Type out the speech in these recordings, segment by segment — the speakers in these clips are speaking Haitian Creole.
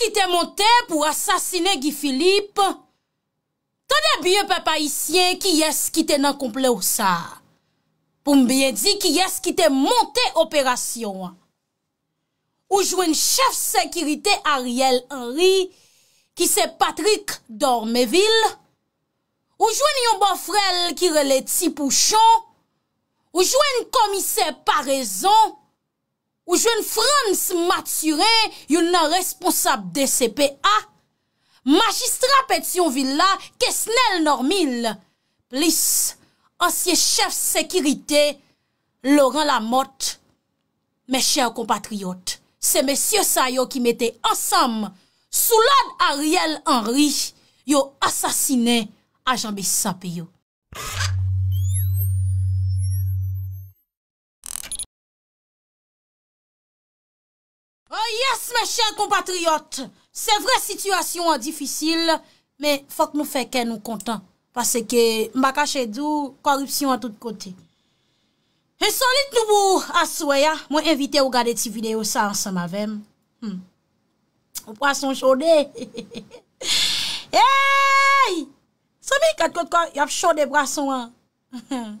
Ki te monte pou asasine Gifilip Tade bye pepa isyen ki yes ki te nan komple ou sa Pou mbyen di ki yes ki te monte operasyon Ou jwen chef sekirite Ariel Henry Ki se Patrick Dormevil Ou jwen yon bo frel ki rele ti pou chan Ou jwen komise parazon ou jwen Frans maturè yon nan responsab D.C.P.A, magistrap et yon villa Kessnel Normil, plis ansye chef sekirite Laurent Lamotte, mè chèr compatriote, se mè sye sa yo ki mète ansam, sou lad Ariel Henry, yo asasine a janbi sa peyo. Oh, yes, mes chè compatriot, se vre situasyon an difisil, me fok nou fè kè nou kontan, pase ke mbakache djou korupsyon an tout kote. E solit nou bou aswaya, mwen evite ou gade ti video sa ansan mavem. Hmm. Ou prason jode. Eyyy, somi kat kote kor, yap jode prason an.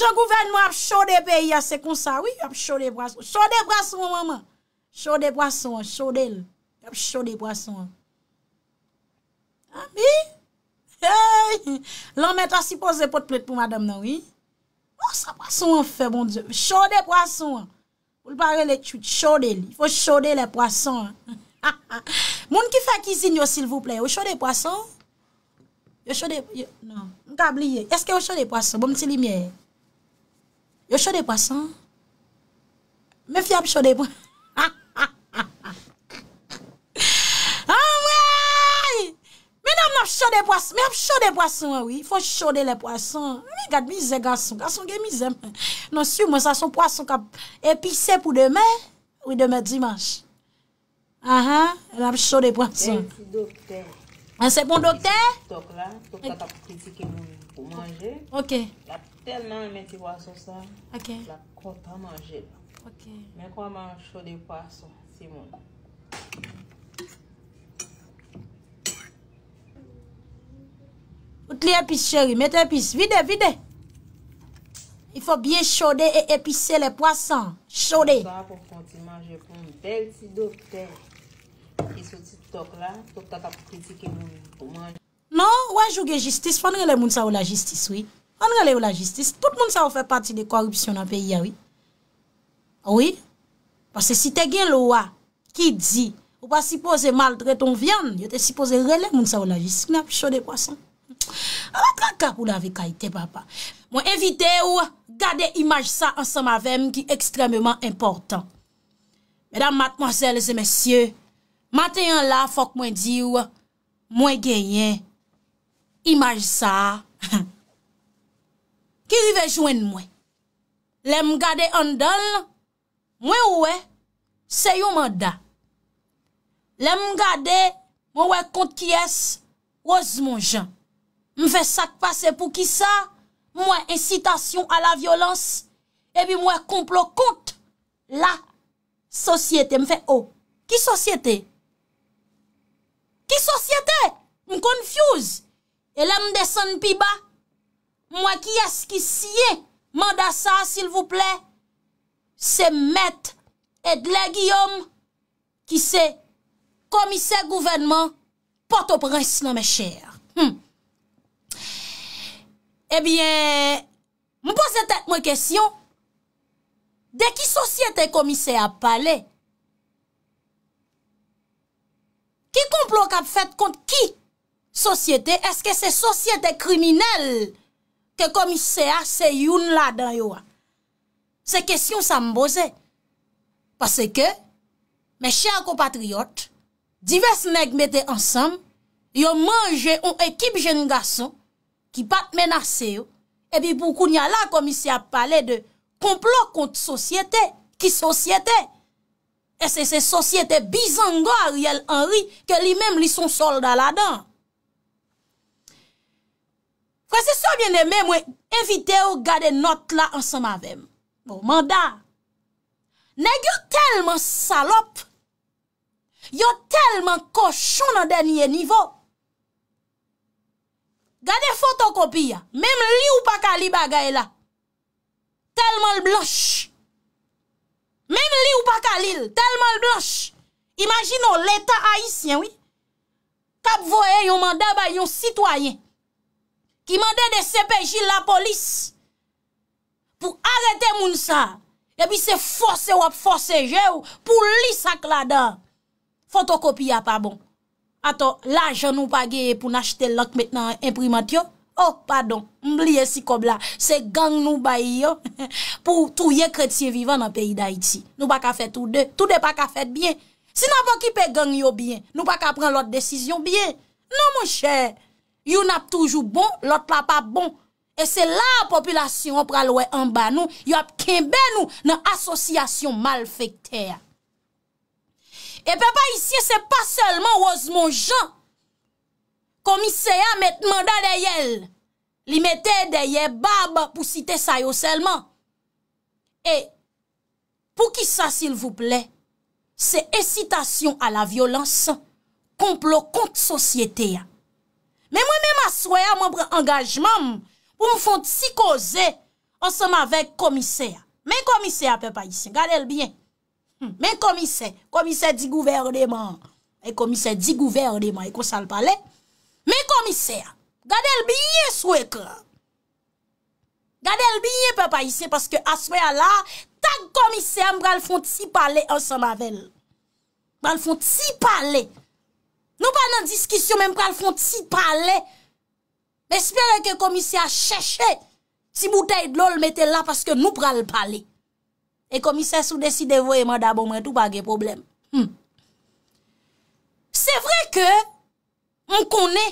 Jan gouven nou ap chode peyi a, se kon sa. Oui, ap chode poissons. Chode poissons, maman. Chode poissons, chode. Ape chode poissons. Ha, bi? Lan metta si pose pot plet pou madame nan, oui? O, oh, sa poissons an fe, bon dieu. Chode poissons. Foul pare l'étude, chode. Foul chode le poissons. Moun ki fè kizinyo, sil vouple. O chode poissons? O chode... Non, mkab liye. Eske o chode poissons? Bon, ti li miye? Non, mkab liye. Yo chode poason? Me fye ap chode poason? Awa! Me ap chode poason? Fo chode le poason? Mi gadmize gason? Gason genmize? Non, sou mwen sa son poason ka epise pou deme? Ou deme dimanche? A ha? La ap chode poason? En se bon dokte? Tok la, tok la ta pwiti ke nou pou manje. Ok. Ten nan men ti wa sosa, la konta manje la. Men kwa man chode yon pwason, Simon. Ote li epis, cheri, met epis. Vide, vide. I fwa bien chode e epise le pwason. Chode. San pou konti manje pou mbel si dopte. Ki sou ti tok la, tok ta ta pwiti ki nou manje. Non, waj ouge jistis. Fandre le moun sa ou la jistis, oui. an rele ou la jistis, tout moun sa ou fè pati de korupsyon nan peyi awi. Awi? Pase si te gen lo a, ki di, ou pa si pose mal dre ton vyan, yo te si pose rele moun sa ou la jistis, ki nan pichou de kwa sa. Awa, kaka ou la ve kaitè, papa. Mwen evite ou, gade imaj sa ansa mavem ki ekstremement important. Mèdam, matmozèl, zè mèsyè, maten yon la, fok mwen di ou, mwen genyen, imaj sa, ha, ha, Ki li vejwen mwen? Le m gade andan, mwen ouwe, se yon manda. Le m gade, mwen ouwe kont ki es, waz mwen jan. M fe sak pase pou ki sa, mwen incitasyon a la violans, e bi mwen komplo kont la sosyete. M fe, oh, ki sosyete? Ki sosyete? M konfuz. E le m desen pi ba, Mwen ki eski siye manda sa, s'il vous plè, se met edle Guillaume ki se komise gouvernement pato pres non, nan mè chèr. Hmm. Ebyen, eh mwen pose tèk mwen kesyon, de ki sosyete komise ap pale, ki komplok ap fèt kont ki sosyete, eske se sosyete kriminel ke komiseya se youn la dan yo an. Se kesyon sa mboze. Pase ke, me chè akopatriot, divers neg mette ansam, yo manje yon ekip jen gason, ki pat menase yo, e bi pou koun ya la komiseya pale de komplot kont sosyete, ki sosyete. E se se sosyete bizango a riel anri, ke li men li son solda la dan. Kwa se sobyen ne mè mwen evite yo gade not la ansama vèm. Bon, manda. Neg yo telman salop. Yo telman koshon nan denye nivou. Gade fotokopi ya. Mèm li ou pa kalil bagay la. Telman l bloch. Mèm li ou pa kalil. Telman l bloch. Imagino l etat haisyen wè. Kap voye yon manda ba yon sitwayen. Ki mande de sepeji la polis pou arete moun sa. Ebi se force wap, force je ou pou lis ak la dan. Fotokopi ya pa bon. Ato, la jan nou page pou n'achete lak metnan imprimant yo. Oh, padon, mbliye si kob la. Se gang nou bayi yo pou touye kretye vivan nan peyi da iti. Nou pa ka fet ou de. Tout de pa ka fet bien. Sinan pa ki pe gang yo bien. Nou pa ka pren lot de desisyon bien. Nou moun chè. Yon ap toujou bon, lot pa pa bon. E se la populasyon ap pralwe anba nou, yon ap kembe nou nan asosyasyon malfekte ya. E pepa isye se pa selman ozmon jan, komise ya met manda deyel, li mette deyel bab pou site sayo selman. E pou ki sa sil vouple, se esitasyon a la violansan, komplo kont sosyete ya. Men mwen men m aswe a m an prengajman m pou m fonte si koze an se ma vek komise a. Men komise a pe pa isi, gade l byen. Men komise, komise di gouverdeman, e komise di gouverdeman, e konsal pale. Men komise a, gade l byen sou ekran. Gade l byen pe pa isi, paske aswe a la, tak komise a m bral fonte si pale an se ma vek. Bral fonte si pale. Nou pa nan diskisyon menm pral fonte si pral le. Mespere ke komise a chèche si bouteille de lol mette la paske nou pral pral le. E komise sou deside voye mwen da bon mwen tou pa ge problem. Hmm. Se vre ke, mwen konè,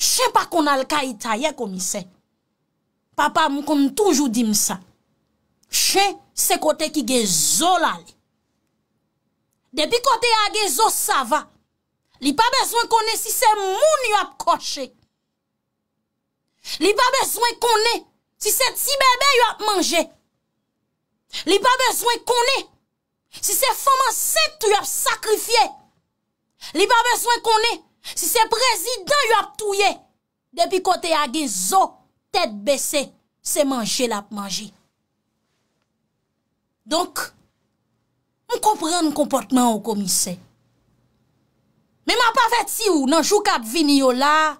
chè pa kon al ka ita ye komise. Papa mwen kon toujou dim sa. Chè se kote ki ge zo la le. Depi kote a ge zo sa va. Li pa bezwen konen si se moun yo ap koshe. Li pa bezwen konen si se ti bebe yo ap manje. Li pa bezwen konen si se foman set yo ap sakrifye. Li pa bezwen konen si se prezident yo ap touye. Depi kote agen zo, tèt bese, se manje la ap manje. Donk, moun komprende komportman ou komisey. Mè mè pa vè ti ou nan jou kap vini yo la,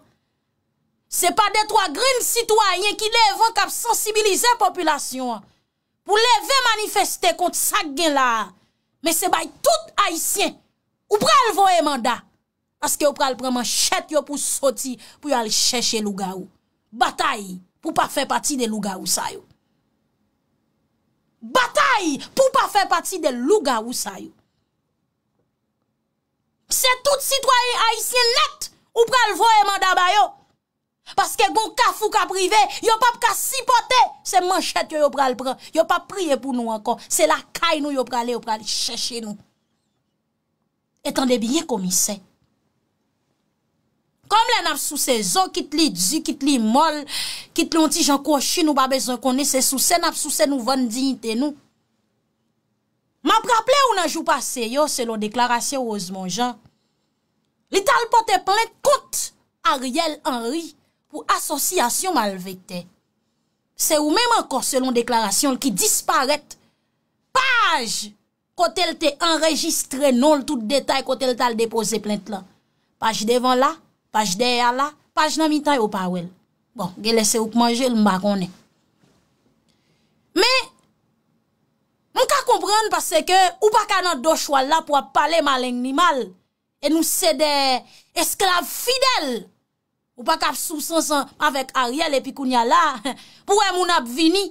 se pa detwa grin sitwayen ki levon kap sensibilize populasyon, pou leve manifeste kont sak gen la, mè se bay tout haisyen, ou pral vo e manda, aske ou pral preman chet yo pou soti, pou yo al chèche luga ou. Bataï pou pa fè pati de luga ou sayo. Bataï pou pa fè pati de luga ou sayo. Se tout sitwoyen haisyen net ou pral voye mandaba yo. Paske bon kaf ou ka prive, yo pap ka sipote se manchet yo yo pral pran. Yo pap priye pou nou ankon. Se la kay nou yo prale yo prale chèche nou. Etan debi ye komise. Kom le nap sou se zo kit li dju, kit li mol, kit li onti jan kou chi nou ba bezon konese sou. Se nap sou se nou vande dignite nou. Ma praple ou nan jou pa seyo Selon deklarasyon ou oz mon jan Li tal pote plente kont Ariel Henry Pou asosyasyon malvekte Se ou menman kon selon deklarasyon Ki disparet Paj Kotel te enregistre non l tout detay Kotel tal depose plente la Paj devan la, paj dera la Paj nan mi tay bon, ou pa wel Bon, ge lese ouk manje l mba kone Me Mwen ka komprende pase ke ou pa ka nan do chwa la pou ap pale malen ni mal, e nou se de esklav fidel, ou pa ka ap sou sansan avek Ariel epi kounya la, pou e moun ap vini,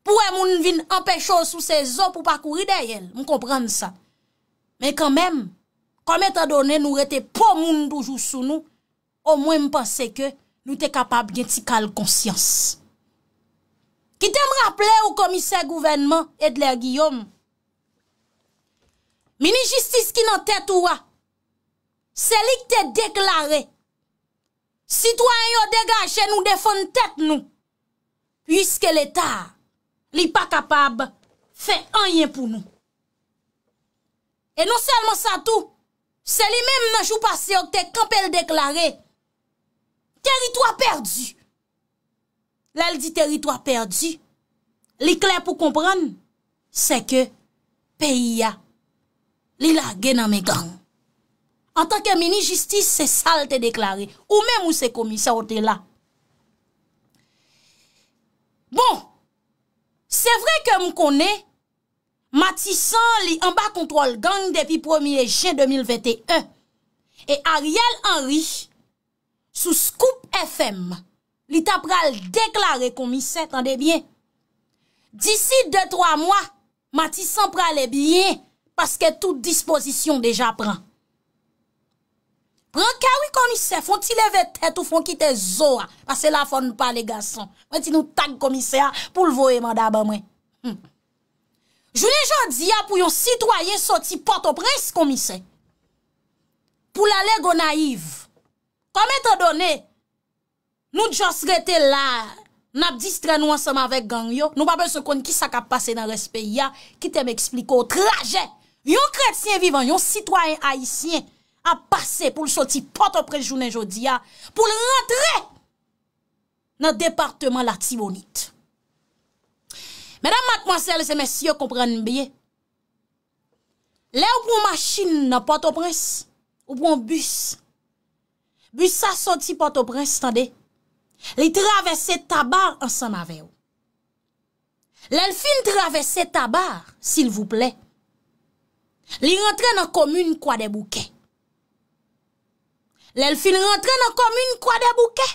pou e moun vin anpechou sou se zo pou pa kouri deyel. Mwen komprende sa. Men kanmen, konmè tan donen nou rete pou moun doujou sou nou, ou mwen mpense ke nou te kapab gen ti kal konsyans. ki te m raple ou komise gouvenman Edler Guillaume. Mini justice ki nan tete ou a, se li k te deklare, sitwanyo degache nou defon tete nou, wiske l'Etat li pa kapab fe anyen pou nou. E non selman sa tou, se li menm nan jou pasye ou te kampel deklare, teritwa perdu, lèl di teritwa perdi, li kler pou kompran, se ke peyi ya, li la gen nan me gang. An tanke mini-justis, se sal te deklare, ou men mou se komi, se o te la. Bon, se vre ke mou konen, matisan li amba kontrol gang depi 1e jen 2021, e Ariel Henry sou Scoop FM mou li ta pral deklare komise, tan debyen. Disi de troa mwa, ma ti san prale byen, paske tout disposition deja pran. Pran kawi komise, fon ti leve tete ou fon kite zoa, paske la fon pa le gason. Mwen ti nou tan komise a, pou l voye manda ba mwen. Hmm. Jouni jodi a pou yon sitwayen soti poto pres komise, pou la lego naiv. Kome te done, Nou jos rete la, nap distre nou anseman vek gang yo, nou babel se kon ki sak ap pase nan respey ya, ki te m ekspliko, traje, yon kretien vivan, yon sitwanyen haisyen, ap pase pou l soti patopren jounen jodi ya, pou l rentre, nan departeman la tivonit. Menam mat mwansel se mesyo kompran mbiye, le ou pou mwashin nan patoprens, ou pou mw bus, bus sa soti patoprens stande, Li travesse tabar ansan ma veyo. Lel fin travesse tabar, sil vouple. Li rentre nan komune kwa de bouke. Lel fin rentre nan komune kwa de bouke.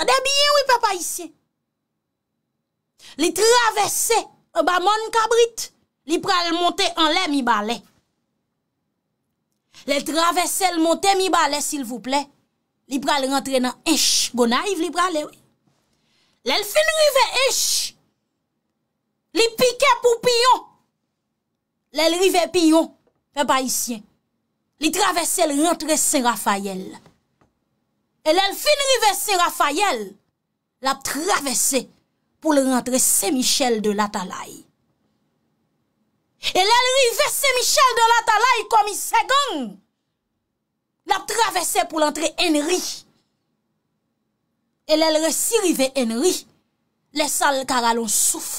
Sa de biye ou i pe pa isye. Li travesse eh ba mon kabrit. Li prel monte an le mi bale. Li travesse l monte mi bale, sil vouple. Li travesse. li pral rentre nan Ech, gona yiv li pral ewe. Eh lel fin rive Ech, li pike pou Piyon, lel rive Piyon, fe pa isyen, li travesse l rentre Se Rafael. E lel fin rive Se Rafael, la travesse, pou l rentre Se Michel de Latalay. E lel rive Se Michel de Latalay, komi se gong, la travesse pou l'entre enri. E lè lè si rive enri, lè sal karalon souf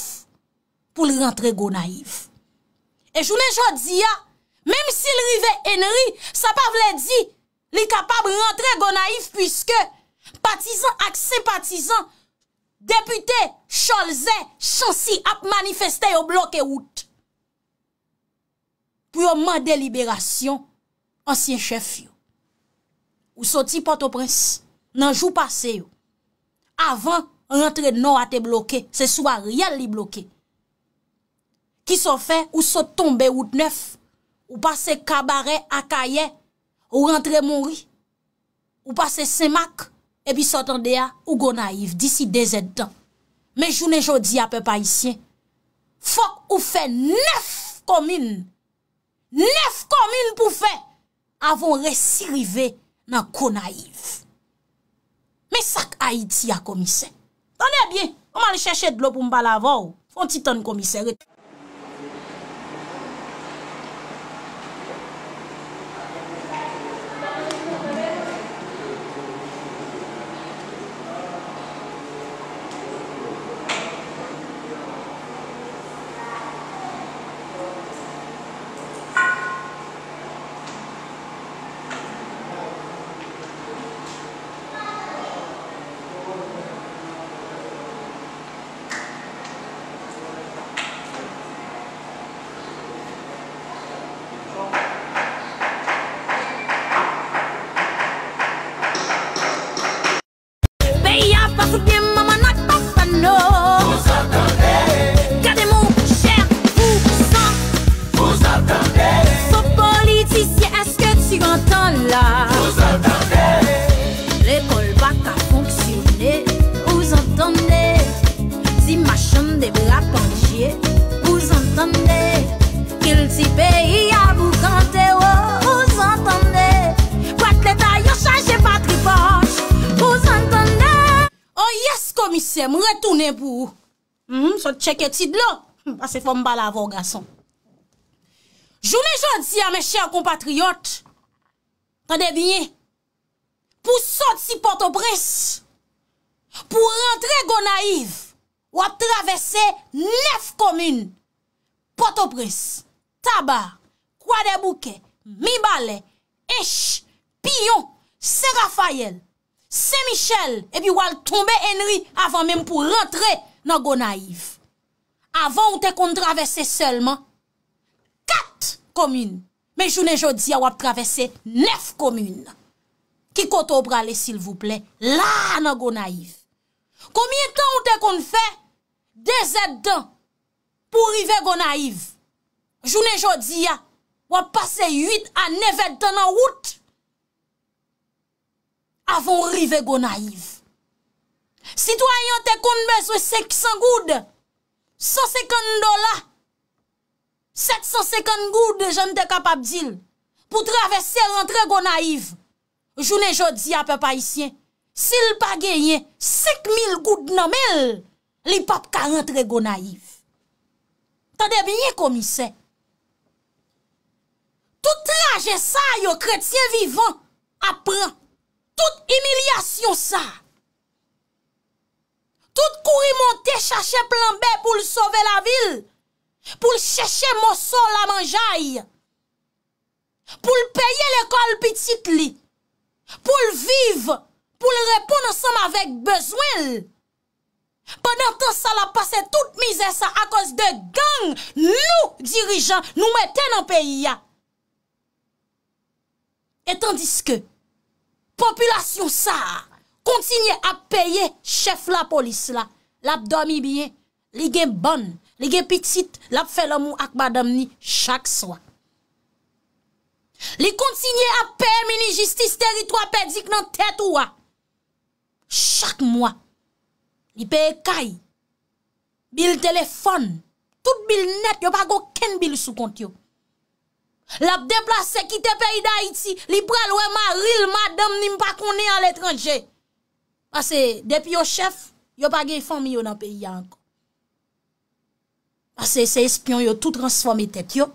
pou l rentre go naif. E jounen jò di ya, mèm si l rive enri, sa pa vle di, lè kapab rentre go naif pwiske patizan ak se patizan depute Cholze chansi ap manifestè yo bloke wout. Pwè yo man deliberasyon, ansyen chef yo. Ou soti Port-au-Prince nan jou pase yo. Avan rentre nou a te bloke. Se sou a riyal li bloke. Ki so fe ou so tombe ou tneuf. Ou pase Kabaret a Kaye. Ou rentre Mouri. Ou pase Semak. E pi sotande a Ougonaif disi dezet dan. Men jou ne jodi apè pa isyen. Fok ou fe nef komine. Nef komine pou fe. Avon resi rivey. nan kon naif. Me sak a iti ya komiser. Tande bien, oman li chache dlo pou mba lavo, fon titan komiseret. pou sot tcheketid lo ase fom bala voga son jounen joun si a me chè kompatriot tande bine pou sot si Port-au-Prince pou rentre gonaiv wap travesse nef komine Port-au-Prince, Tabar Kouadebouke, Mibale Ech, Pillon Serrafayel Se Michel, e bi wal tombe enri avan menm pou rentre nan Gonaiv. Avan ou te kon travesse selman, kat komine, men jounen jodia wap travesse nef komine. Ki koto brale sil vouple, la nan Gonaiv. Komye tan ou te kon fe, de zed dan, pou rive Gonaiv. Jounen jodia, wap pase yid an neved dan nan wout. avon rive go naiv. Si to a yon te koun bezwe sek san goud, san sekand do la, set san sekand goud, jen te kapab dil, pou travesse rentre go naiv. Jounen jodi apè pa isyen, sil pa genyen, sek mil goud namel, li pap ka rentre go naiv. Tadeb yon komise. Tout la jesay yo kretien vivan, apren, Tout emilyasyon sa. Tout kouri monte chache planbe pou l sove la vil. Pou l chache monsol la manjay. Pou l peye l ekol pitit li. Pou l vive. Pou l repon nan san ma vek bezwen. Pendantan sa la pase tout mize sa a koz de gang nou dirijan nou meten nan peyi ya. Etan diske... Populasyon sa, kontinye ap peye chef la polis la, lap dormi biye, li gen bon, li gen pitit, lap fe lomou ak badam ni chak swa. Li kontinye ap peye mini jistis teritwa pedzik nan tet wwa. Chak mwa, li peye kay, bil telefon, tout bil net, yo pa go ken bil sou kont yo. Lap deplase ki te peyi da iti, li pralwe ma ril, ma dam, ni mpa kone an letranje. Ase, dep yo chef, yo pa gen fomi yo nan peyi anko. Ase, se espyon yo tout transforme tet yo.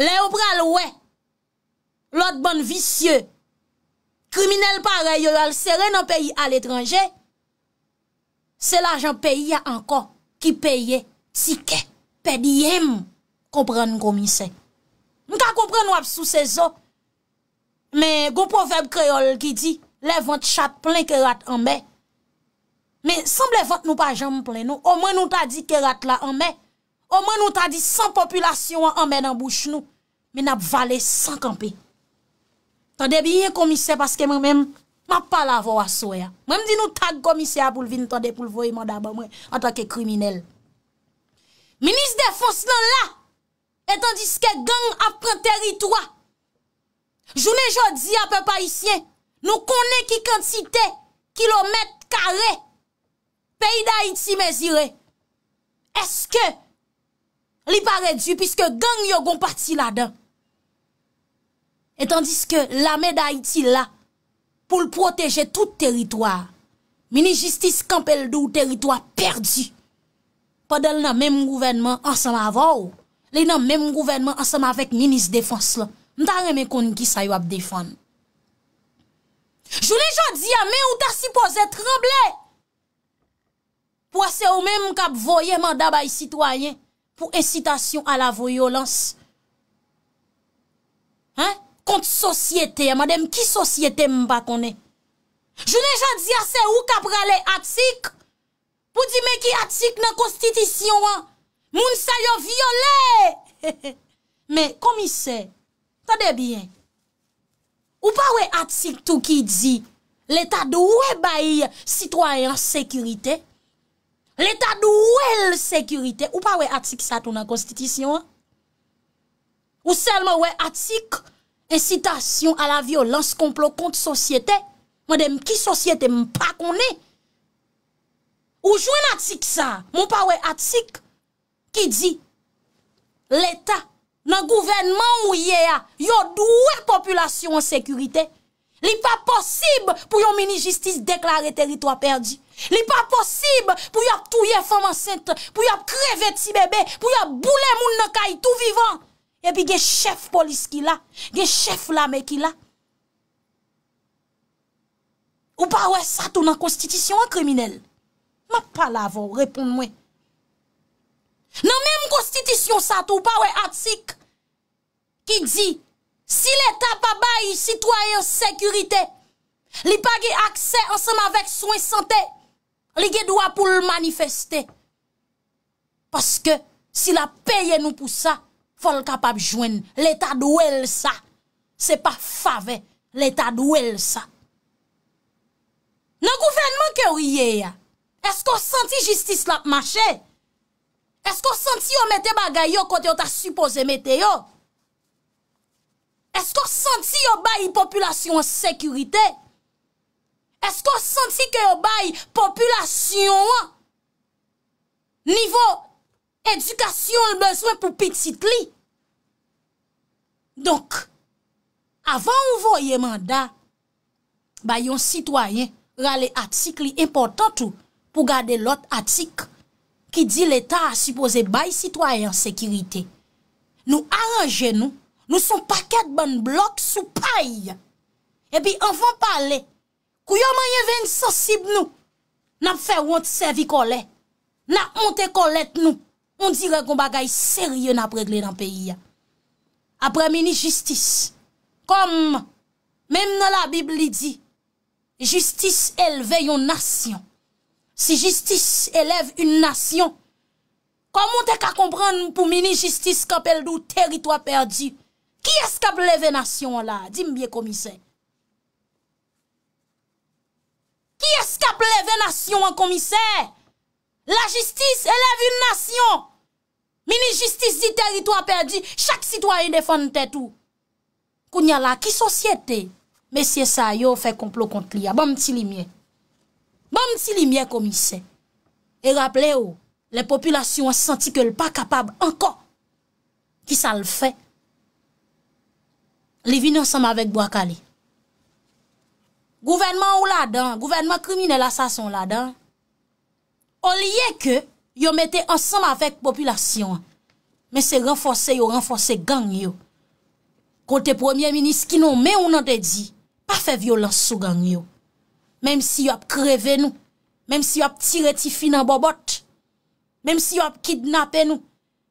Le yo pralwe, lot ban visye, kriminel pare, yo al sere nan peyi an letranje. Se la jan peyi anko, ki peyi, si ke, pe diyem, kompran komisek. Mwen ka kompren nou ap sou se zo, men goun poveb kreol ki di, le vant chat plen kerat anmen, men san ble vant nou pa janm plen nou, omen nou ta di kerat la anmen, omen nou ta di san populasyon anmen nan bouch nou, men ap vale san kampe. Tande biye komise paske mwen men, mwen pa la vo a sou ya. Mwen di nou tag komise a pou lvin, tande pou lvo yi manda ba mwen, anta ke kriminel. Minis de fos lan la, Etan diske gang apren teritwa. Jounen jodi apen paisyen, nou konen ki kantite kilometre kare peyi da iti mezire. Eske li pare du piske gang yo gom pati la den. Etan diske la me da iti la pou l proteje tout teritwa. Mini justice kampel dou teritwa perdi. Padel nan menm gouvernement ansan avow. Le nan menm gouvernement anseman vek minis defans la. Mta reme kon ki sa yo ap defan. Jounen joun di ya men ou ta sipoze tremble. Pwa se ou menm mkap voye mandaba yi sitwayen pou incitasyon a la voyolans. Kont sosyete madem ki sosyete mpa konen. Jounen joun di ya se ou kap rale atik pou di men ki atik nan konstitisyon an. Moun sa yo viole. Me, komise, ta de bien. Ou pa we atsik tou ki di, l'Etat dou we bayi sitwanyan sekurite. L'Etat dou we lsekurite. Ou pa we atsik sa tou nan konstitisyon. Ou selme we atsik insitasyon a la violans konplo kont sosyete. Mwen dem ki sosyete mpa konne. Ou jwen atsik sa. Moun pa we atsik Ki di, l'Etat, nan gouvenman ou ye a, yo dwe populasyon an sekurite, li pa posib pou yon mini-justice deklare terito a perdi. Li pa posib pou yon touye foman sent, pou yon kreve ti bebe, pou yon boule moun nan kayi tou vivan. E pi gen chef polis ki la, gen chef lame ki la. Ou pa wè satou nan konstitisyon an kriminel. Ma pa la avon, repoun mwen. Nan menm konstitisyon sa tou pa we atik, ki di, si l'Etat pa bayi sitwayen sekurite, li pa ge akse ansenm avek souen sante, li ge dwa pou l'manifeste. Paske, si la peye nou pou sa, fol kapap jwen, l'Etat dwelle sa. Se pa fave, l'Etat dwelle sa. Nan gouvenmen ke ou ye ya, esko santi jistis la t'mache? Esko santi yo mette bagay yo kote yo ta suppose mette yo? Esko santi yo bayi populasyon sekurite? Esko santi yo bayi populasyon Nivou edukasyon l bezwen pou pitit li? Donk, avan ou voye manda Bayi yon sitwayen rale atik li importan tou Pou gade lot atik ki di l'Etat a supose bayi sitwayan sekirite. Nou aranje nou, nou son paket ban blok sou paye. E pi anvan pale, kou yo maye ven sasib nou, nan fe wante sevi kole, nan monte kole t nou, on dire kon bagay serye nan pregle nan peyi ya. Apre mini justice, kom, mem nan la Bibli di, justice elve yon nasyon, Si jistis eleve un nasyon, komon te ka kompran pou mini jistis kapel dou teritwa perdi? Ki eskap leve nasyon an la? Dim biye komiser. Ki eskap leve nasyon an komiser? La jistis eleve un nasyon. Mini jistis di teritwa perdi, chak sitwoyen defan te tou. Kounya la, ki sosyete? Mesye sa yo fe komplo kont bon, li, abam ti li mye. Mam bon, ti li miye komise, e raple yo, le populasyon an senti ke l pa kapab anko, ki sa l fe. Li vin ansam avek Boakale. Gouvenman ou la dan, gouvenman krimine la sa son la dan, o liye ke, yo mette ansam avek populasyon, men se renfose yo, renfose gang yo. Kote premier minis ki nou me ou nan te di, pa fe violans sou gang yo. Mem si yo ap kreve nou. Mem si yo ap tire ti finan bobot. Mem si yo ap kidnapen nou.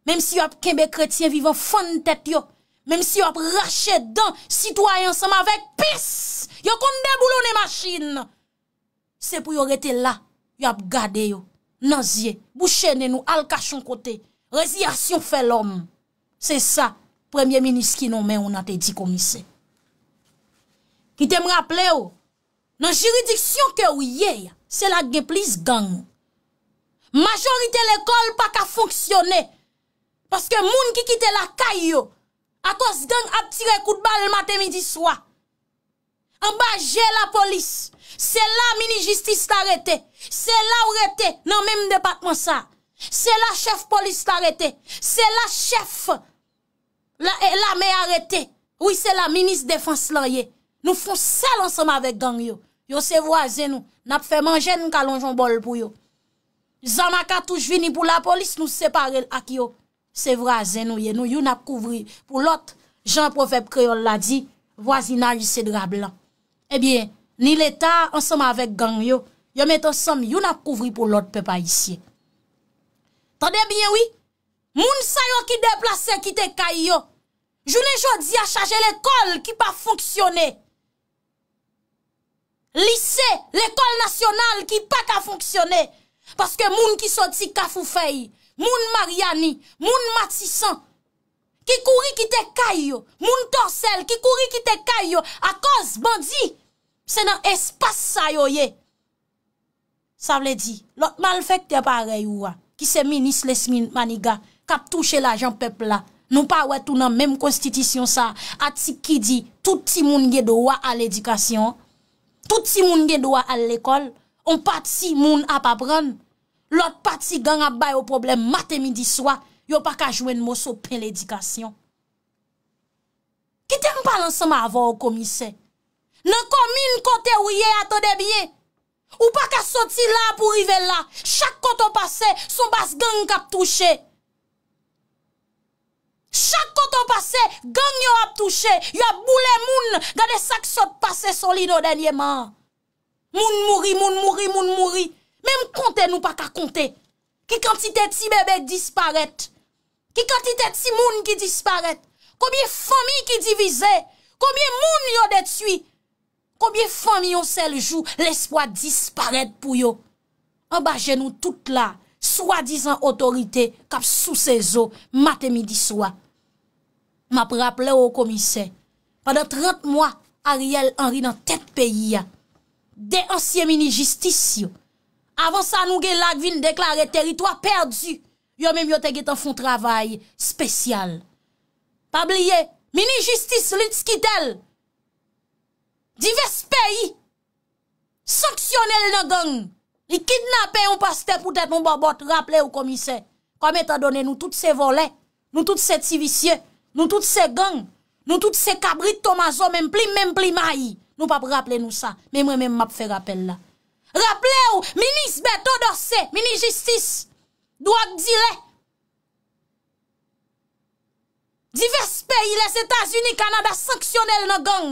Mem si yo ap kembe kretien vivan fon tet yo. Mem si yo ap rache dan sitwayan saman vek pis. Yo kon deboulone masjin. Se pou yo rete la, yo ap gade yo. Nazye, bouchene nou, al kachon kote. Reziasyon fel om. Se sa, premye minis ki nou men ou nati di komise. Ki te mraple yo. Nan jiridiksyon ke ou ye, se la geplis gang. Majorite l'ekol pa ka fonksyone. Paske moun ki kite la kay yo. A kos gang ap tire kout bal maten midi swa. An ba jè la polis. Se la mini-justice la rete. Se la ou rete nan menm depatman sa. Se la chef polis la rete. Se la chef la e, mey arete. Ou se la mini-defense la ye. Nou fon sel ansama vek gang yo. Yo se vwa zen nou, nap fe manjen nou kalonjon bol pou yo. Zan maka touj vini pou la polis nou separe ak yo. Se vwa zen nou, yen nou, yon ap kouvri pou lot. Jean-Profèpe Creole la di, vwa zinaj se dra blan. Ebyen, ni l'Etat ansom avèk gang yo, yon met ansom, yon ap kouvri pou lot pe pa isye. Tande bien oui, moun sa yo ki deplase ki te kay yo. Jounen jodi a chaje l'ekol ki pa fonksyonè. Lise, l'ekol nasyonal ki pa ka fonksyonè. Paske moun ki sot si kafou fey, moun mariani, moun matisan. Ki kouri ki te kayo, moun torsel, ki kouri ki te kayo. A koz bandi, se nan espas sa yo ye. Sa vle di, lot mal fek te pare yu wa. Ki se minis lesmin maniga, kap touche la jan pepla. Nou pa wè tou nan menm konstitisyon sa. Ati ki di, touti moun ge do wa al edikasyon. tout si moun gen dowa al l'ekol, on pat si moun ap apren, lot pat si gen ap bay ou problem, mate midi swa, yo pa ka jwen mou sou pen l'edikasyon. Kitè m pa lan seman avan ou komise, nan komine kote ou ye atode bie, ou pa ka soti la pou rive la, chak koto pase, sou bas gen kap touche. Chak koto pase, gang yo ap touche, yo ap boule moun, gade sak sot pase soli do denye man. Moun mouri, moun mouri, moun mouri, menm konten nou pa ka konten. Ki kantitet si bebe disparet, ki kantitet si moun ki disparet, kobye fami ki divize, kobye moun yo detui, kobye fami yo sel jou, lespo a disparet pou yo. An ba genou tout la. Swa dizan otorite kap sou se zo, mate midi swa. Ma praple ou komise, padan 30 mwa Ariel Henry nan tet peyi ya, de ansye mini-justis yo, avan sa nou gen lak vin deklare teritwa perdu, yon men myote gen tan fon travay spesyal. Pabliye, mini-justis lits ki del, di ves peyi, saksyonel nan gong, I kidnapè yon pastè pou tèt yon babote, rappelè yon komise. Kwa mè ta donè nou tout se volè, nou tout se tivisye, nou tout se gang, nou tout se kabri tomazo, mèm pli mèm pli mayi. Nou pap rappelè nou sa, mèm mèm map fè rappel la. Rappelè yon, minis beto dorsè, minis jistis, doak dire. Diverse peyi, les Etats-Unis, Kanada, sanksyonèl nan gang.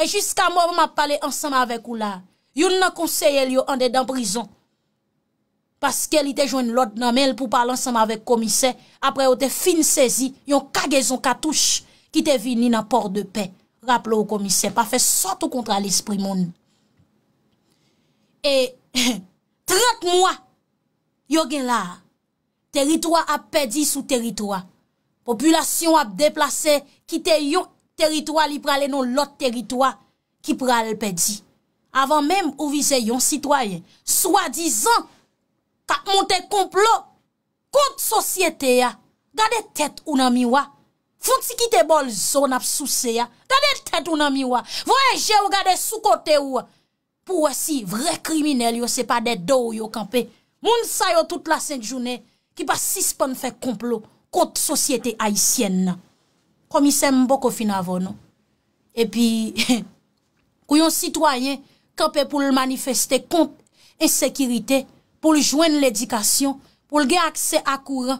E jiska mò mèm ap pale ansanm avèk ou la. Yon nan konseye li yo ande dan prison Paske li te jwen lode nan men L pou pal ansanm avek komise Apre yo te fin sezi Yon kagezon katouche Ki te vini nan port de pe Raple ou komise pa fe sotou kontra l'esprit moun E Tret mwa Yon gen la Teritwa ap pedi sou teritwa Populasyon ap deplase Ki te yon teritwa li prale Non lot teritwa Ki prale pedi avan menm ou vize yon sitwayen, swadizan, ka monte komplo, kont sosyete ya, gade tet ou nan miwa, fouti kite bol zon ap sou se ya, gade tet ou nan miwa, voyeje ou gade sou kote ou, pou wesi vre kriminel yo se pa de do yo kampe, moun sa yo tout la sen jounen, ki pa sispan fe komplo, kont sosyete aisyen nan, komi se mbok ofin avon nou, epi, kou yon sitwayen, Kapè pou l'manifeste kont e sekirite, pou l'jwen l'edikasyon, pou l'ge akse akouran,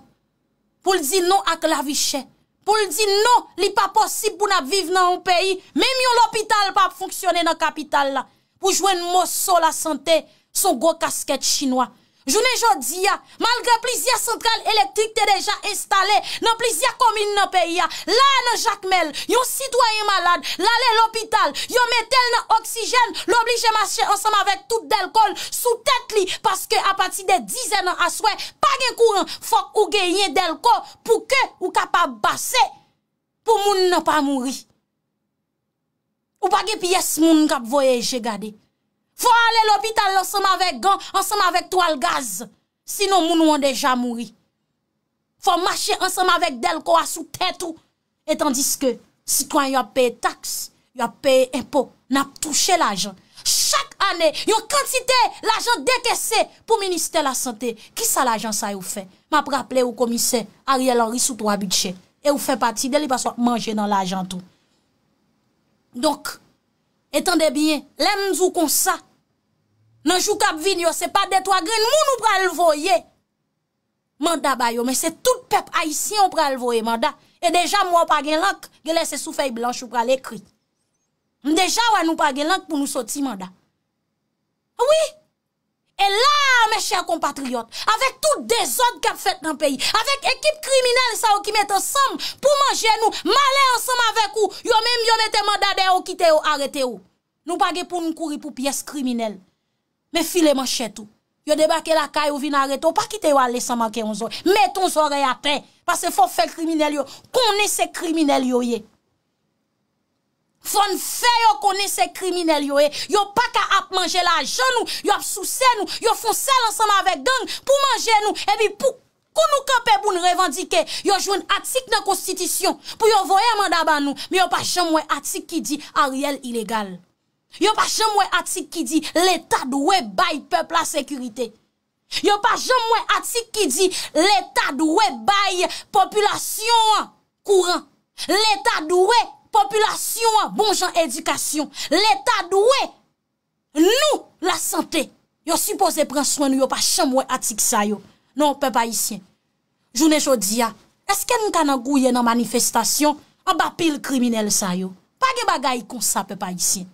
pou l'di nou ak laviche, pou l'di nou li pa posib pou nap vive nan an peyi, mèm yon l'opital pa fonksyone nan kapital la, pou l'jwen moso la sante, son go kasket chinois. Jounen jodi ya, malgre plizye sentral elektrik te deja estale, nan plizye komine nan peyi ya, la nan jakmel, yon sitwayen malade, lale lopital, yon metel nan oksijen, l'oblige masche ansam avek tout delkol sou tet li, paske apati de dizen an aswe, pa gen kouren, fok ou gen yen delkol, pou ke ou kapab basse, pou moun nan pa mouri. Ou pa gen piyes moun kap voyeje gadey. Fwa ale l'opital ansanm avek gang, ansanm avek toal gaz. Sinon mounou an deja mouri. Fwa mache ansanm avek del kwa sou ten tou. Etan diske, sitwan yon paye taks, yon paye impo, nap touche l'ajan. Chak ane, yon kantite l'ajan deke se pou minister la sante. Kisa l'ajan sa yon fe? Ma praple ou komise Ariel Henri sou toa bitche. E yon fe pati deli paswa manje nan l'ajan tou. Donk. Etende bien, lèm zou kon sa. Nan chou kap vin yo, se pa detwa gre, nou nou pral voye. Manda bayo, men se tout pep a yisi yon pral voye, manda. E deja mwa pagen lank, gelese sou fey blan, chou pral ekri. Mdeja wè nou pagen lank pou nou soti, manda. Awi! E la, me chè kompatriot, avèk tout dè zòd kèp fèt nan peyi, avèk ekip kriminel sa ou ki mèt ansam pou manje nou, malè ansam avèk ou, yo mèm yon mètè mandade ou kite ou, arete ou. Nou pagè pou nou kouri pou piyes kriminel. Me file man chè tou. Yo debakè la kay ou vin arete ou, pa kite ou ale sa manke on zòd. Mètons orè atè, pasè fò fè kriminel yo, konè se kriminel yo ye. Fon fe yo kone se kriminel yo e. Yo pa ka ap manje la jenou. Yo ap souse nou. Yo fon sel ansanm avek gang pou manje nou. Ebi pou konou ka peboun revandike. Yo jwen atik nan konstitisyon. Pou yo voye mandaban nou. Me yo pa jen mwen atik ki di a riel ilegal. Yo pa jen mwen atik ki di l'etat dwe bay pepl la sekurite. Yo pa jen mwen atik ki di l'etat dwe bay popylasyon kouran. L'etat dwe bay. Populasyon, bon jan edikasyon, l'etad wè, nou la santè. Yo suppose pren swan nou yo pa chanm wè atik sa yo. Non, pe pa yisyen. Jounè jodi ya, eske nou ka nan gouye nan manifestasyon, an ah ba pil kriminel sa yo. Pa ge bagay kon sa, pe pa yisyen.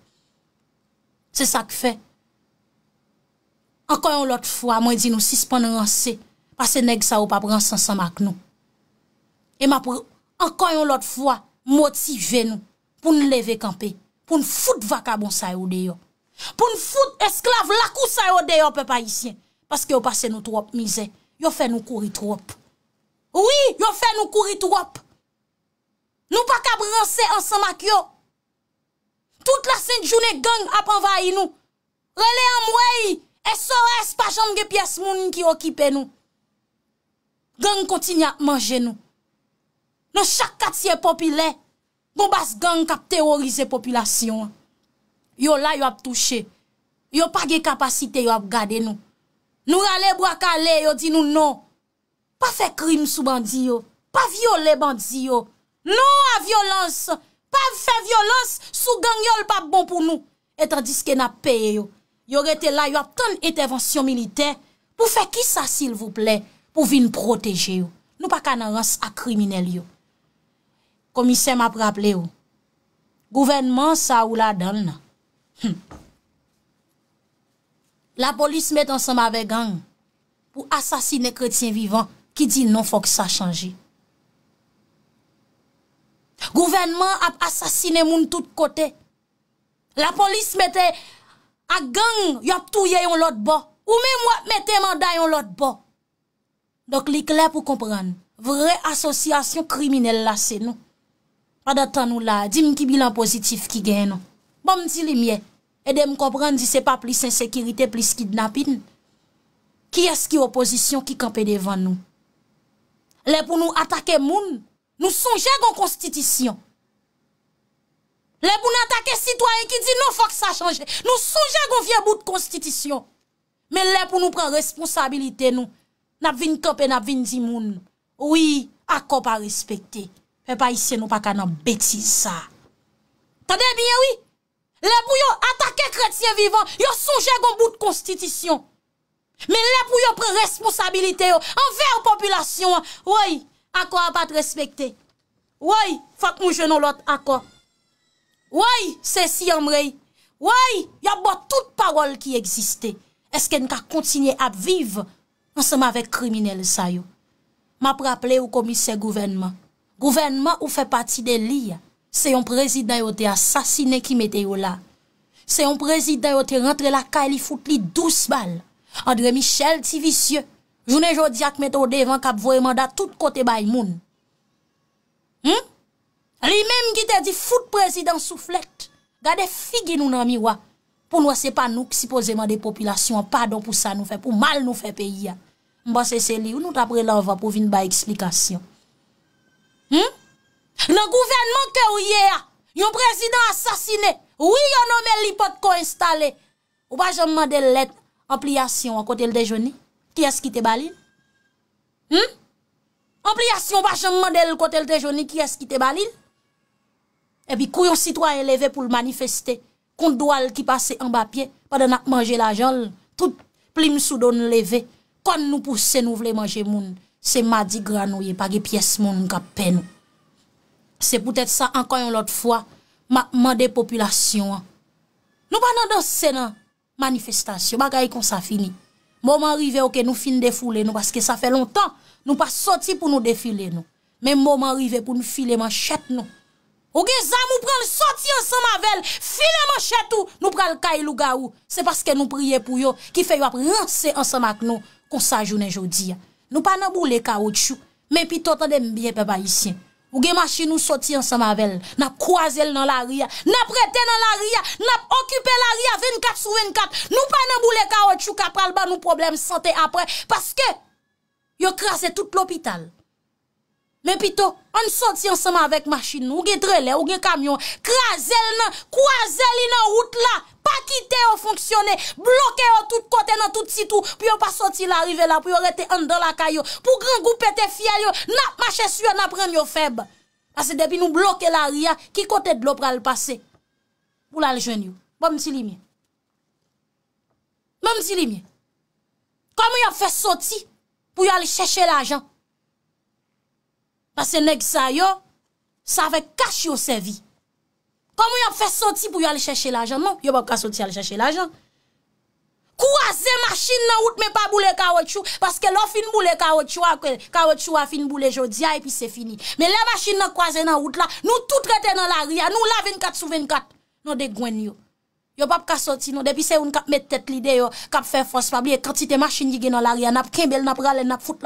Se sa k fe. Anko yon lot fwa, mwen di nou sispon nan ansè, pase neg sa ou pa pransansan mak nou. E ma pou, anko yon lot fwa, Motive nou pou nou leve kampe, pou nou foute vakabon sa yo deyo. Pou nou foute esklave lakou sa yo deyo, pepa isyen. Paske yo pase nou trop mize, yo fe nou kouri trop. Ouwi, yo fe nou kouri trop. Nou pa kabranse ansan mak yo. Tout la sèndjoune gang apanvaye nou. Relè amwey, e so res pa jamge piyes mouni ki okipe nou. Gang kontinya manje nou. Nou chak kat siye popile, nou bon bas gang kap terorize popilasyon. Yo la yo ap touche, yo pa ge kapasite yo ap gade nou. Nou ale brok ale, yo di nou non. Pa fe krim sou bandi yo, pa viole bandi yo, non a violans, pa fe violans sou gang yo l pa bon pou nou. Etan diske na pe yo, yo rete la yo ap ton etevansyon milite, pou fe ki sa sil vouple, pou vin proteje yo. Nou pa kanan ans akrimine yo. Komisè m ap rapple ou. Gouvernman sa ou la dan nan. Hm. La polis met ansanm ave gang pou asasine kretien vivan. Ki di non fok sa chanji. Gouvernman ap asasine moun tout kote. La polis mette a gang yop touye yon lot bo. Ou mè mwap mette manday yon lot bo. Dok li kler pou kompran. Vre asosyasyon kriminel la se nou. Adatan nou la, di m ki bilan pozitif ki gen. Bon m di li m ye, e de m kompren di se pa plis insekiritè, plis ki dnapin. Ki es ki opozisyon ki kope devan nou? Le pou nou atake moun, nou sonje goun konstitisyon. Le pou nou atake sitwayen ki di nou fok sa chanje. Nou sonje goun vie bout konstitisyon. Men le pou nou pren responsabilite nou. Nap vin kope, nap vin di moun. Ouye, akop a respekte. E pa isye nou pa ka nan beti sa. Tade biye wii? Lè pou yo atake kretye vivan, yo souje goun bout konstitisyon. Men lè pou yo pre responsabilite yo, an ver popilasyon. Woy, akwa apat respekte. Woy, fak mou jenon lot akwa. Woy, se si yam rey. Woy, yo bot tout parol ki eksiste. Eske nou ka kontinye ap viv, an seman vek kriminele sa yo. Ma praple ou komise gouvenman. Gouvernman ou fe pati de li ya, se yon prezident yo te asasine ki mete yo la. Se yon prezident yo te rentre la ka e li foute li 12 bal. Andre Michel ti visye, jounen jodi ak mette hmm? ou devan kap voye manda tout kote bay moun. Li menm ki te di foute prezident souflet, gade figi nou nan miwa. Pou nou se pa nou ki si pose man de populasyon, pardon pou sa nou fe, pou mal nou fe peyi ya. Mba se se li ou nou tapre lan va pou vin bay eksplikasyon. Hmm? Nan gouvenman ke ou ye a, yon prezident asasine, ou yon nomel li pot ko instale, ou pa jom mandel let, ampliasyon wakotel de joni, ki eski te balil? Hmm? Ampliasyon wakotel de joni, ki eski te balil? Ebi kou yon sitwanyen leve pou lmanifeste, kondoual ki pase an bapye, pa dana manje la jol, tout plim sou don leve, kon nou pousse nou vle manje moun. Se ma di granoye, pa ge piyes moun nga pen nou. Se pou tèt sa, ankan yon lot fwa, man de populasyon an. Nou pa nan danse nan manifestasyon, bagay kon sa fini. Mouman rive ouke nou fin defoule nou, paske sa fe lontan, nou pa soti pou nou defile nou. Men mouman rive pou nou file man chet nou. Ouke, zan mou pran soti ansan ma vel, file man chet ou, nou pran lkaye louga ou. Se paske nou priye pou yo, ki fe yo ap rense ansan mak nou, kon sa jounen jodi ya. Nou pa nan boule ka ou tchou, men pi to tande mbyen pe pa yisyen. Ou gen ma chi nou soti an sa mavel, nap kwa zel nan la ria, nap rete nan la ria, nap okype la ria 24 sou 24. Nou pa nan boule ka ou tchou, kapal ba nou problem sante apre, paske yo krasen tout l'opital. Men pito, an soti ansama avèk machin nou, ou gen trele, ou gen kamyon, kwa zèl nan, kwa zèl nan, out la, pa kite yo fonksyonè, bloke yo tout kote nan tout titou, pou yo pa soti la rive la, pou yo rete andan la kayo, pou gran goupète fia yo, na machè suyo na pren yo feb, ase depi nou bloke la ria, ki kote dlo pral pase, pou la li jwen yo. Mwen mti li mwen, mwen mti li mwen, kwa mwen yo fè soti pou yo li chèche la jan, Pase neg sa yo, sa ve kache yo se vi. Komo yo ap fè soti pou yo alè chèche l'ajan, non? Yo ap fè soti alè chèche l'ajan. Kouaze machine nan wout, me pa boulè karotchou, paske lo fin boulè karotchou, karotchou a fin boulè, jo diya epi se fini. Men le machine nan kouaze nan wout la, nou tout rete nan l'aria, nou la 24 sou 24. Non de gwen yo. Yo ap fè soti, non, depi se yon kap met tèt li de yo, kap fè fòs pabli, yo ap fè soti, kan ti te machine yi gen nan l'aria, nap kembèl, nap ralè, nap fòt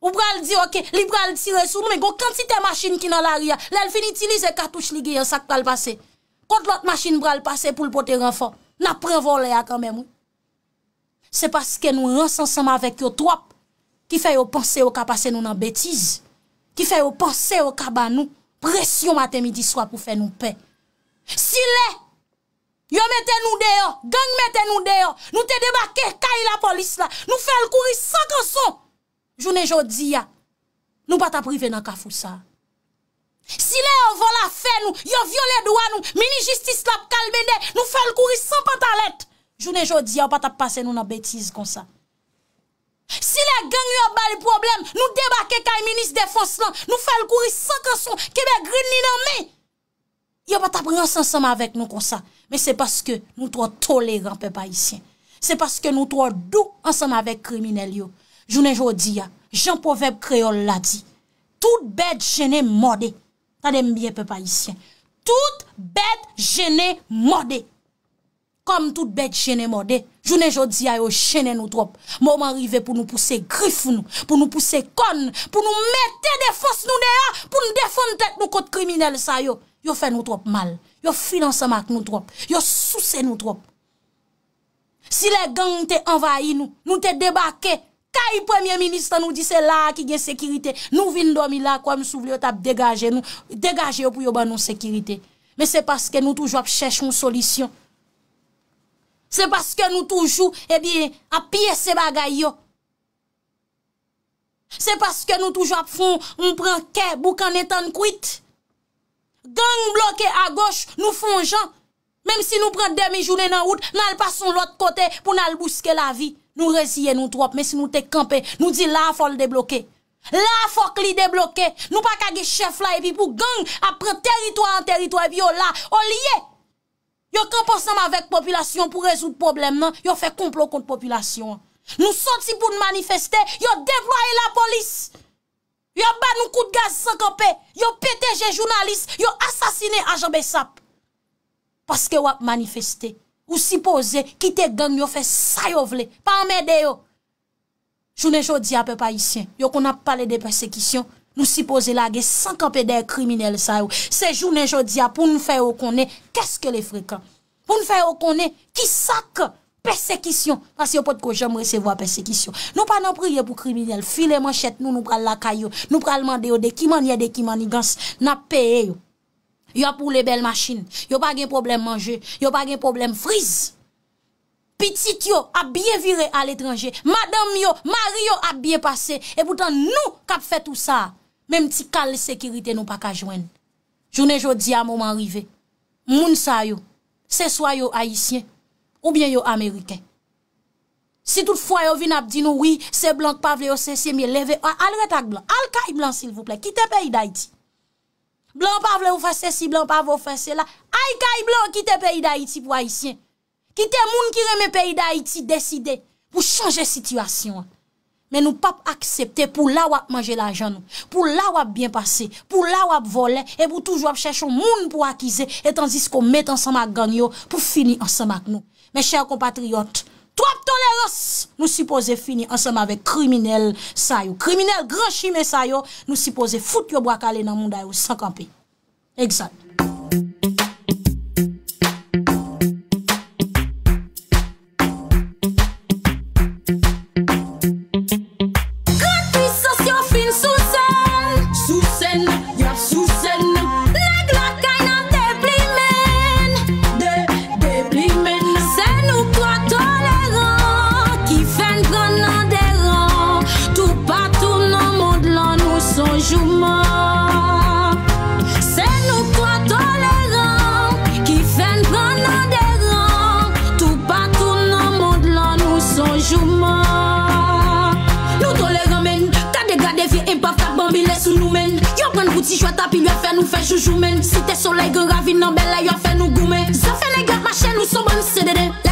Ou bral di ok, li bral tire sou, men kon kantite maschine ki nan l'aria, lèl fin itilize kartouche li ge yon sak bral pase. Kont l'ot maschine bral pase pou l'pote renfor, nan pren volè a kamèm ou. Se paske nou ransansanman vek yo twap, ki fe yo panse yo ka pase nou nan betiz, ki fe yo panse yo ka ban nou, presyon a te midi swa pou fe nou pe. Si lè, yo mette nou deyon, gang mette nou deyon, nou te debake, kaye la polis la, nou fel kouri sa konson, Jounen jodi ya, nou pat ap rive nan ka fousa. Si le avon la fe nou, yo viole dwa nou, mini jistis la ap kalbe de, nou fel kouri san pat alet. Jounen jodi ya, ou pat ap pase nou nan betiz konsa. Si le gen yon bali problem, nou debake ka yon minis defons lan, nou fel kouri san konson, kebek rin ni nan me. Yon pat ap rive ansan sama avèk nou konsa, men se paske nou tolèran pe paisyen. Se paske nou tolèran ansan avèk krimine liyo. Jounen jodi ya, jen poveb kreol la di, tout bed jene morde, ta dem bie pe pa isyen, tout bed jene morde, kom tout bed jene morde, jounen jodi ya yo jene nou trop, mouman rive pou nou pousse grifou nou, pou nou pousse kon, pou nou mette defos nou deha, pou nou defon tet nou kote kriminele sa yo, yo fè nou trop mal, yo finanse mak nou trop, yo souse nou trop, si le gang te envahi nou, nou te debake, Ka yi premier minister nou di se la ki gen sekirite, nou vin do mi la kwa m sou vle yo tap degaje yo pou yo ban nou sekirite. Men se paske nou toujou ap chèche moun solisyon. Se paske nou toujou ap eh piye se bagay yo. Se paske nou toujou ap fon moun pran kè bou kan etan kwit. Gang blokè a goch nou fon jan. Menm si nou pran demi jounen nan wout, nan al pason lot kote pou nan al bouske la vi. Nou reziye nou trop, men si nou te kampe, nou di la fol debloke. La fol li debloke, nou pa kage chef la epi pou gang, apre teritwa an teritwa epi yo la, o liye. Yo kamposam avek populasyon pou rezout problem nan, yo fe komplot kont populasyon. Nou soti pou nan manifeste, yo devloye la polis. Yo ban nou kout gaz sankope, yo peteje jounalist, yo asasine ajebe sap. Paske wap manifeste. Ou sipoze, kite gang yo fe sa yo vle, pa amè de yo. Jounen jodi apè pa isyen, yo kon ap pale de persekisyon, nou sipoze la ge sankanpe de kriminele sa yo. Se jounen jodi apè pou nou fe okone, keske le frekan? Pou nou fe okone, ki sak persekisyon, pas yo pot ko jom resevo a persekisyon. Nou pa nan priye pou kriminele, file man chet nou nou pral lakay yo, nou pral mande yo de kimanye de kimanye gans, na peye yo. Yo ap pou le bel machin, yo pa gen problem manje, yo pa gen problem friz. Pitit yo ap bien vire al etranje, madame yo, mari yo ap bien pase, e poutan nou kap fe tout sa, menm ti kal sekerite nou pa ka jwen. Jounen jodi a mouman rive, moun sa yo, se swa yo Haitien ou bien yo Ameriken. Si tout fwa yo vin ap di nou, wii, se blan te pa vle yo, se siye miye leve, al re tak blan, al ka yi blan sil vouple, kite pe yi da iti. Blanc pas vle ou faire si, blanc pas vle ou là. la. blanc blanc, te te pays pour pour Haïtien. qui te moun ki remè peyi pour décide deside pou chanje nous Men pas pap pour pou la manger manje la manger nou. Pou la bien passer, pour la voler vole. et pour toujours chercher pour moun pou acquiser, et tandis qu'on met gagner pour finir ensemble avec nous. Mes chers compatriotes, To ap toleros, nou sipoze fini ansem avè kriminel sa yo. Kriminel, gran chimè sa yo, nou sipoze foute yo bwa kale nan moun dayo san kampi. Exat. Mwen fè joujou men, si te solay gen ravi nan bel la yon fè nou gou men Zan fè nè gèp ma chè, nou son bon sè dèdèm